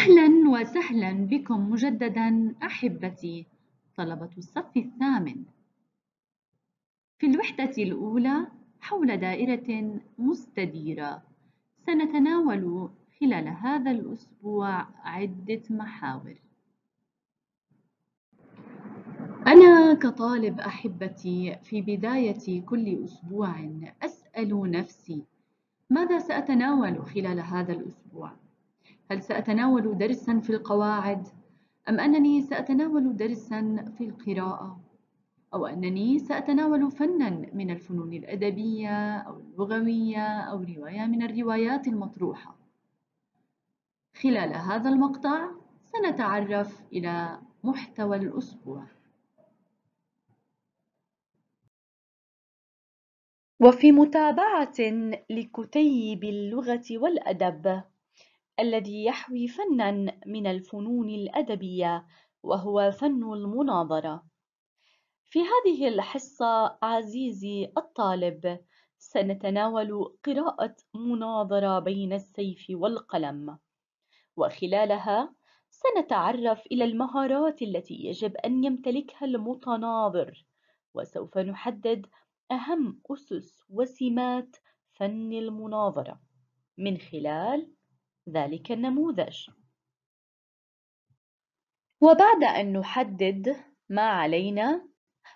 أهلا وسهلا بكم مجددا أحبتي طلبة الصف الثامن في الوحدة الأولى حول دائرة مستديرة سنتناول خلال هذا الأسبوع عدة محاور أنا كطالب أحبتي في بداية كل أسبوع أسأل نفسي ماذا سأتناول خلال هذا الأسبوع؟ هل سأتناول درسا في القواعد أم أنني سأتناول درسا في القراءة أو أنني سأتناول فنا من الفنون الأدبية أو اللغوية أو رواية من الروايات المطروحة خلال هذا المقطع سنتعرف إلى محتوى الأسبوع وفي متابعة لكتيب اللغة والأدب الذي يحوي فنًا من الفنون الأدبية وهو فن المناظرة في هذه الحصة عزيزي الطالب سنتناول قراءة مناظرة بين السيف والقلم وخلالها سنتعرف إلى المهارات التي يجب أن يمتلكها المتناظر وسوف نحدد أهم أسس وسمات فن المناظرة من خلال ذلك النموذج وبعد أن نحدد ما علينا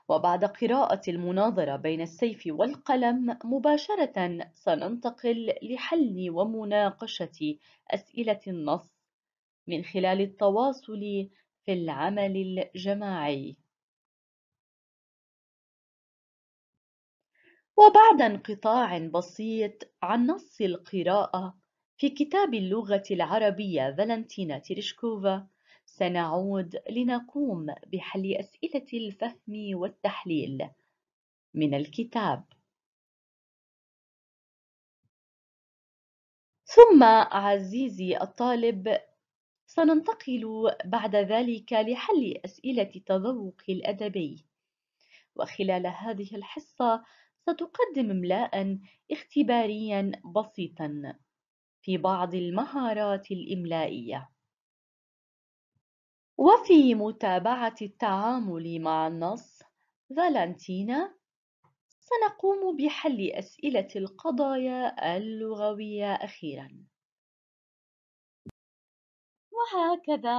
وبعد قراءة المناظرة بين السيف والقلم مباشرة سننتقل لحل ومناقشة أسئلة النص من خلال التواصل في العمل الجماعي وبعد انقطاع بسيط عن نص القراءة في كتاب اللغة العربية فالنتينا تيرشكوفا سنعود لنقوم بحل أسئلة الفهم والتحليل من الكتاب ثم عزيزي الطالب سننتقل بعد ذلك لحل أسئلة التذوق الأدبي وخلال هذه الحصة ستقدم املاء اختباريا بسيطا في بعض المهارات الإملائية وفي متابعة التعامل مع النص فالنتينا سنقوم بحل أسئلة القضايا اللغوية أخيراً وهكذا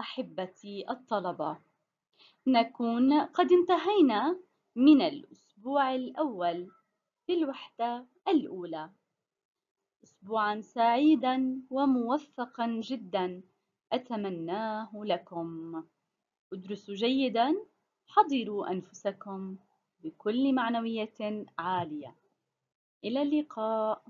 أحبتي الطلبة نكون قد انتهينا من الأسبوع الأول في الوحدة الأولى أسبوعا سعيدا وموفقا جدا أتمناه لكم ادرسوا جيدا حضروا أنفسكم بكل معنوية عالية إلى اللقاء